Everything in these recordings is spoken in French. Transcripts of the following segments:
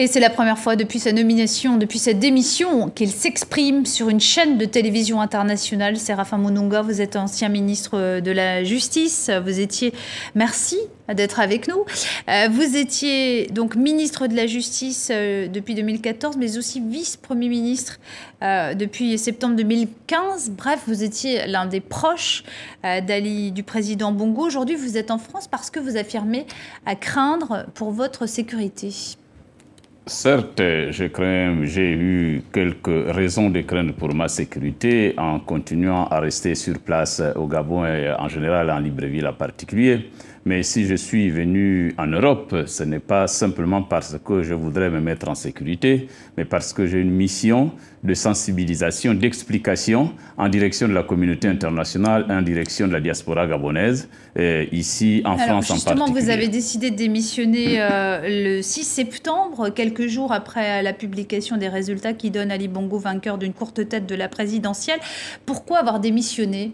Et c'est la première fois depuis sa nomination, depuis sa démission, qu'il s'exprime sur une chaîne de télévision internationale. Séraphin Mononga, vous êtes ancien ministre euh, de la Justice. Vous étiez, merci euh, d'être avec nous. Euh, vous étiez donc ministre de la Justice depuis 2014, mais aussi vice-premier ministre depuis septembre 2015. Bref, vous étiez l'un des proches d'Ali, du président Bongo. Aujourd'hui, vous êtes en France parce que vous affirmez à craindre pour votre sécurité. Certes, j'ai eu quelques raisons de craindre pour ma sécurité en continuant à rester sur place au Gabon et en général en Libreville en particulier. Mais si je suis venu en Europe, ce n'est pas simplement parce que je voudrais me mettre en sécurité, mais parce que j'ai une mission de sensibilisation, d'explication en direction de la communauté internationale, en direction de la diaspora gabonaise, euh, ici en France en particulier. Justement, vous avez décidé de démissionner euh, le 6 septembre, quelques jours après la publication des résultats qui donnent Ali Bongo vainqueur d'une courte tête de la présidentielle. Pourquoi avoir démissionné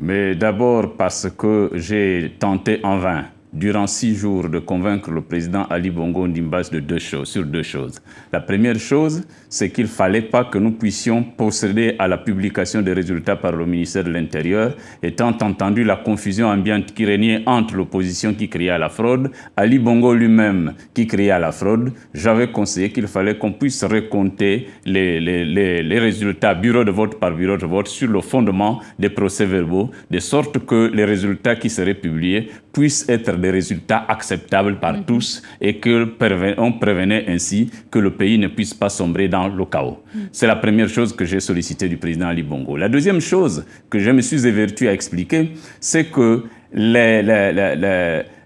mais d'abord parce que j'ai tenté en vain durant six jours de convaincre le président Ali Bongo Ndimbas de deux choses, sur deux choses. La première chose, c'est qu'il ne fallait pas que nous puissions procéder à la publication des résultats par le ministère de l'Intérieur, étant entendu la confusion ambiante qui régnait entre l'opposition qui criait à la fraude, Ali Bongo lui-même qui criait à la fraude. J'avais conseillé qu'il fallait qu'on puisse recompter les résultats bureau de vote par bureau de vote sur le fondement des procès-verbaux, de sorte que les résultats qui seraient publiés puissent être des résultats acceptables par mhm. tous et que on prévenait ainsi que le pays ne puisse pas sombrer dans le chaos. Mhm. C'est la première chose que j'ai sollicitée du président Ali Bongo. La deuxième chose que je me suis évertué à expliquer, c'est que les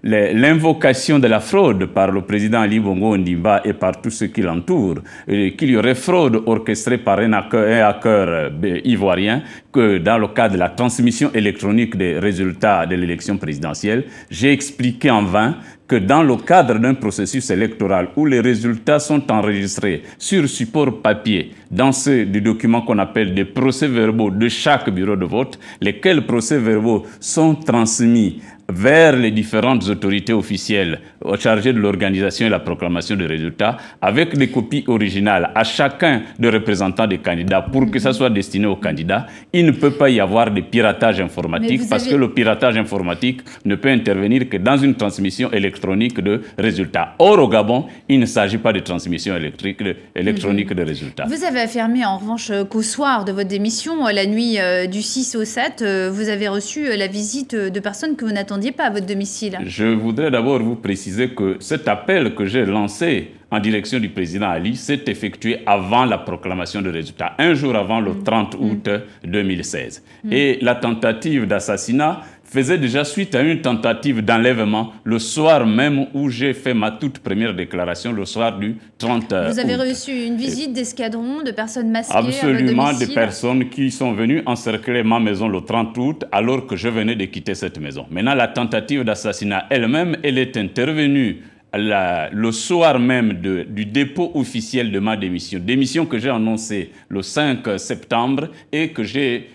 l'invocation de la fraude par le président Ali Bongo et par tout ceux qui l'entoure, qu'il y aurait fraude orchestrée par un hacker, euh, ivoirien que dans le cas de la transmission électronique des résultats de l'élection présidentielle, j'ai expliqué en vain que dans le cadre d'un processus électoral où les résultats sont enregistrés sur support papier dans ce des documents qu'on appelle des procès-verbaux de chaque bureau de vote, lesquels procès-verbaux sont transmis vers les différentes autorités officielles chargées de l'organisation et la proclamation des résultats, avec des copies originales à chacun des représentants des candidats pour que ça soit destiné aux candidats, il ne peut pas y avoir de piratage informatique parce que le piratage informatique ne peut intervenir que dans une transmission électorale électronique de résultats. Or, au Gabon, il ne s'agit pas de transmission électrique, électronique mhm. de résultats. Vous avez affirmé, en revanche, qu'au soir de votre démission, euh, la nuit euh, du 6 au 7, euh, vous avez reçu la visite de personnes que vous n'attendiez pas à votre domicile. Je voudrais d'abord vous préciser que cet appel que j'ai lancé en direction du président Ali s'est effectué avant la proclamation de résultats, un jour avant le 30 mhm. août 2016. Mhm. Et la tentative d'assassinat faisait déjà suite à une tentative d'enlèvement le soir même où j'ai fait ma toute première déclaration, le soir du 30 août. Euh, Vous avez reçu une visite d'escadrons, de personnes masquées Absolument, des personnes qui sont venues encercler ma maison le 30 août alors que je venais de quitter cette maison. Maintenant, la tentative d'assassinat elle-même, elle est intervenue le soir même du dépôt officiel de ma démission, démission que j'ai annoncée le 5 septembre et que j'ai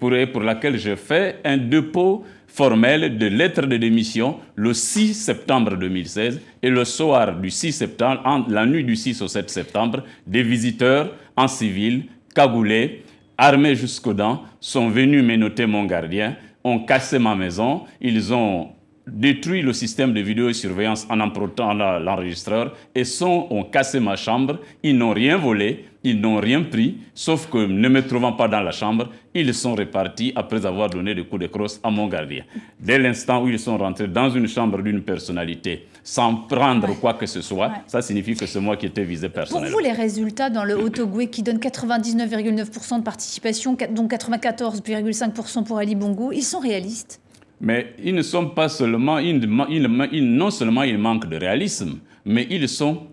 pour, laquelle je fais un dépôt formel de lettre de démission le 6 septembre 2016 et le soir du 6 septembre, la nuit du 6 au 7 septembre, des visiteurs en civil, cagoulés, armés jusqu'aux dents, sont venus menoter mon gardien, ont cassé ma maison, ils ont détruit le système de vidéosurveillance en empruntant l'enregistreur et sont ont cassé ma chambre. Ils n'ont rien volé, ils n'ont rien pris, sauf que ne me trouvant pas dans la chambre, ils sont repartis après avoir donné des coups de crosse à mon gardien. Dès l'instant où ils sont rentrés dans une chambre d'une personnalité sans prendre quoi que ce soit, ça signifie que c'est moi qui étais visé personnellement. Pour vous, les résultats dans le haut qui donne 99,9% de participation, dont 94,5% pour Ali Bongo, ils sont réalistes mais ils ne sont pas seulement, non seulement ils manquent de réalisme, mais ils sont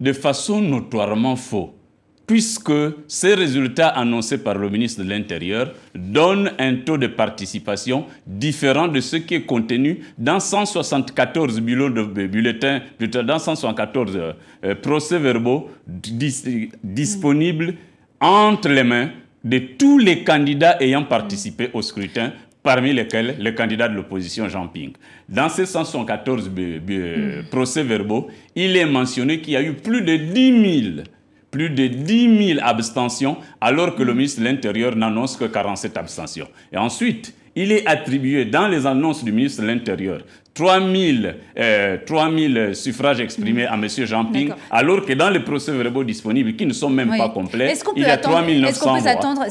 de façon notoirement faux, puisque ces résultats annoncés par le ministre de l'Intérieur donnent un taux de participation différent de ce qui est contenu dans 174 bulletins, dans 174 euh, euh, procès-verbaux disponibles entre les mains de tous les candidats ayant participé au scrutin, parmi lesquels le candidat de l'opposition Jean Ping. Dans ces 114 hmm. procès-verbaux, il est mentionné qu'il y a eu plus de 10 000 plus de 10 000 abstentions, alors que le ministre de l'Intérieur n'annonce que 47 abstentions. Et ensuite, il est attribué dans les annonces du ministre de l'Intérieur 3000, 000 euh, suffrages exprimés à M. Jean-Ping, alors que dans les procès-verbaux disponibles, qui ne sont même pas complets, il y a 3900 Est-ce qu'on peut attendre,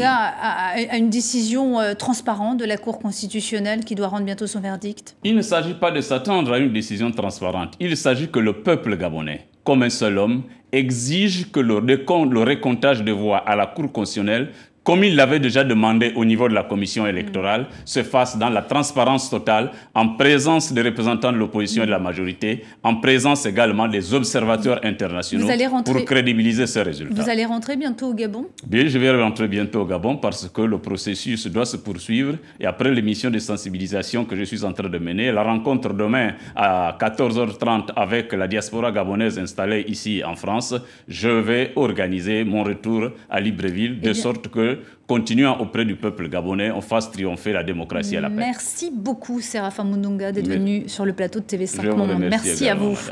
à, une décision euh, transparente de la Cour constitutionnelle qui doit rendre bientôt son verdict Il ne s'agit pas de s'attendre à une décision transparente. Il s'agit que le peuple gabonais, comme un seul homme, exige que le, le, récomptage des voix à la Cour constitutionnelle comme il l'avait déjà demandé au niveau de la commission électorale, mm. se fasse dans la transparence totale, en présence des représentants de l'opposition et de la majorité, en présence également des observateurs internationaux pour crédibiliser ces résultats. Vous allez rentrer bientôt au Gabon Bien, je vais rentrer bientôt au Gabon parce que le processus doit se poursuivre et après l'émission de sensibilisation que je suis en train de mener, la rencontre demain à 14h30 avec la diaspora gabonaise installée ici en France, je vais organiser mon retour à Libreville de eh sorte que continuant auprès du peuple gabonais, on fasse triompher la démocratie à la paix. Merci beaucoup, Séraphin Mundunga, d'être venu sur le plateau de TV5 Monde. Merci à vous.